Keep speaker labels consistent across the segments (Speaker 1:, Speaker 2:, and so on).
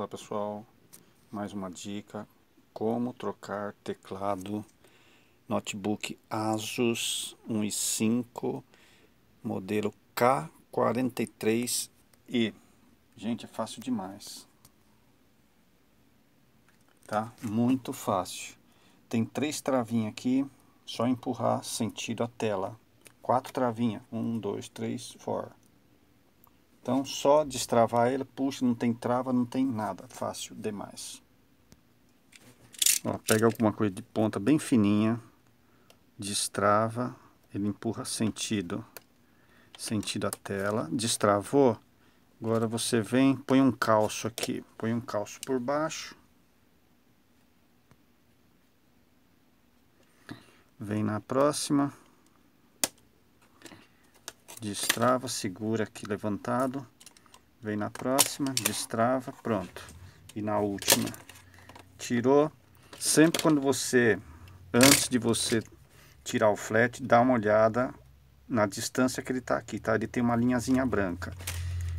Speaker 1: Olá pessoal, mais uma dica como trocar teclado notebook Asus 1.5 modelo K43E. Gente, é fácil demais. Tá? Muito fácil. Tem três travinhas aqui, só empurrar sentido a tela. Quatro travinhas, um, dois, três, four então, só destravar ele puxa, não tem trava, não tem nada, fácil demais. Ó, pega alguma coisa de ponta bem fininha, destrava, ele empurra sentido, sentido a tela, destravou. Agora você vem, põe um calço aqui, põe um calço por baixo. Vem na próxima destrava, segura aqui levantado, vem na próxima, destrava, pronto. E na última, tirou. Sempre quando você, antes de você tirar o flat, dá uma olhada na distância que ele está aqui, tá? Ele tem uma linhazinha branca.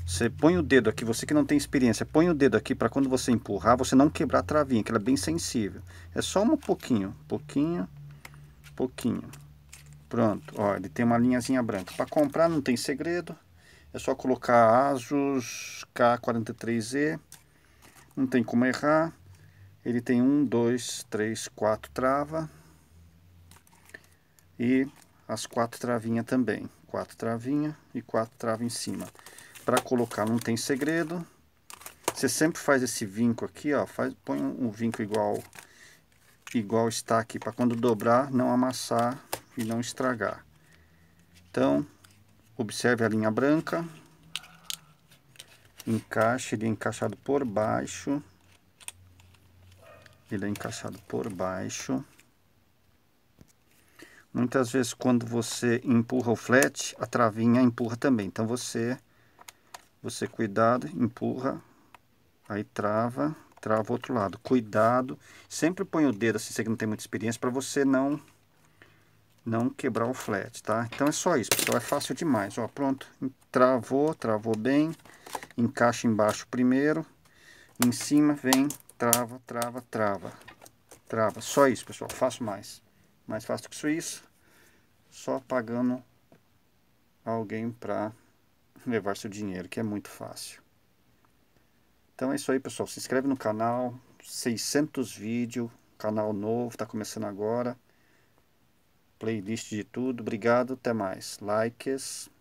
Speaker 1: Você põe o dedo aqui, você que não tem experiência, põe o dedo aqui para quando você empurrar, você não quebrar a travinha, que ela é bem sensível. É só um pouquinho, pouquinho, pouquinho. Pronto, ó, ele tem uma linhazinha branca. Para comprar não tem segredo, é só colocar ASUS K43E, não tem como errar. Ele tem um, dois, três, quatro trava e as quatro travinhas também. Quatro travinha e quatro trava em cima. Para colocar não tem segredo. Você sempre faz esse vinco aqui, ó, faz, põe um vinco igual igual está aqui para quando dobrar não amassar e não estragar. Então, observe a linha branca, encaixe, ele é encaixado por baixo, ele é encaixado por baixo. Muitas vezes quando você empurra o flat, a travinha empurra também, então você, você cuidado, empurra, aí trava, trava o outro lado, cuidado, sempre põe o dedo assim, você que não tem muita experiência, para você não não quebrar o flat, tá? Então é só isso, pessoal, é fácil demais, ó, pronto, travou, travou bem, encaixa embaixo primeiro, em cima vem, trava, trava, trava, trava, só isso, pessoal, faço mais, mais fácil que isso, isso só pagando alguém para levar seu dinheiro, que é muito fácil. Então é isso aí, pessoal, se inscreve no canal, 600 vídeos, canal novo, tá começando agora, playlist de tudo. Obrigado, até mais. Likes.